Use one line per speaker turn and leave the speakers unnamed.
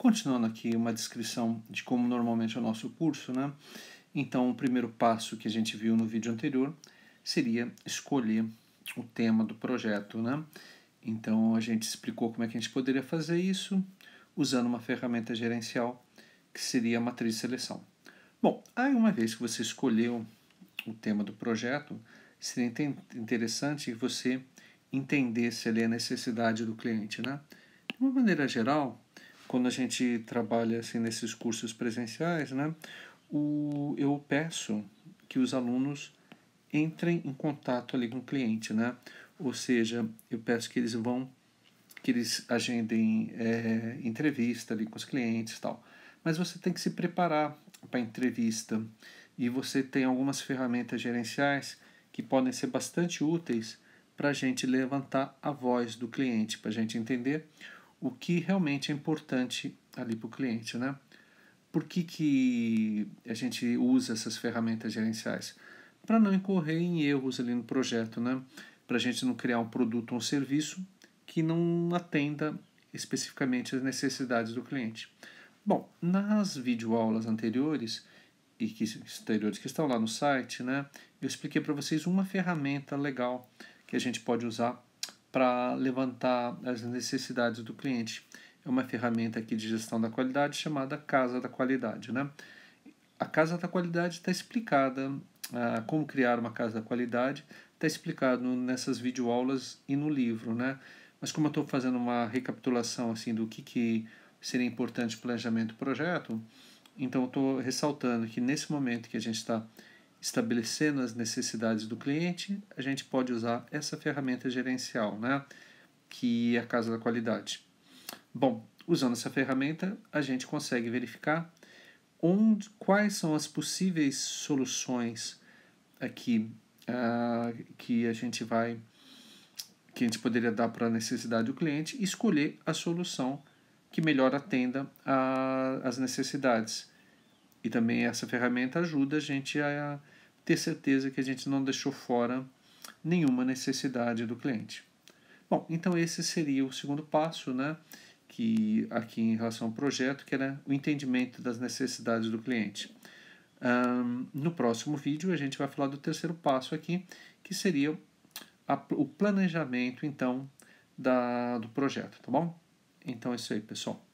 Continuando aqui uma descrição de como normalmente é o nosso curso, né? Então, o primeiro passo que a gente viu no vídeo anterior seria escolher o tema do projeto, né? Então, a gente explicou como é que a gente poderia fazer isso usando uma ferramenta gerencial que seria a matriz de seleção. Bom, aí uma vez que você escolheu o tema do projeto, seria interessante você entender se ele é a necessidade do cliente, né? De uma maneira geral, quando a gente trabalha assim nesses cursos presenciais, né, o, eu peço que os alunos entrem em contato ali com o cliente, né? Ou seja, eu peço que eles vão, que eles agendem é, entrevista ali com os clientes tal. Mas você tem que se preparar para a entrevista e você tem algumas ferramentas gerenciais que podem ser bastante úteis para a gente levantar a voz do cliente, para a gente entender o que realmente é importante ali para o cliente, né? Por que, que a gente usa essas ferramentas gerenciais? Para não incorrer em erros ali no projeto, né? Para a gente não criar um produto ou um serviço que não atenda especificamente às necessidades do cliente. Bom, nas videoaulas anteriores e que, anteriores que estão lá no site, né? Eu expliquei para vocês uma ferramenta legal que a gente pode usar para levantar as necessidades do cliente. É uma ferramenta aqui de gestão da qualidade chamada Casa da Qualidade. Né? A Casa da Qualidade está explicada, ah, como criar uma Casa da Qualidade, está explicado nessas videoaulas e no livro. Né? Mas como eu estou fazendo uma recapitulação assim do que, que seria importante o planejamento do projeto, então eu estou ressaltando que nesse momento que a gente está estabelecendo as necessidades do cliente, a gente pode usar essa ferramenta gerencial, né? que é a Casa da Qualidade. Bom, usando essa ferramenta, a gente consegue verificar onde, quais são as possíveis soluções aqui uh, que a gente vai que a gente poderia dar para a necessidade do cliente e escolher a solução que melhor atenda às necessidades. E também essa ferramenta ajuda a gente a ter certeza que a gente não deixou fora nenhuma necessidade do cliente. Bom, então esse seria o segundo passo, né? Que aqui em relação ao projeto, que era o entendimento das necessidades do cliente. Um, no próximo vídeo a gente vai falar do terceiro passo aqui, que seria a, o planejamento então da, do projeto, tá bom? Então é isso aí, pessoal.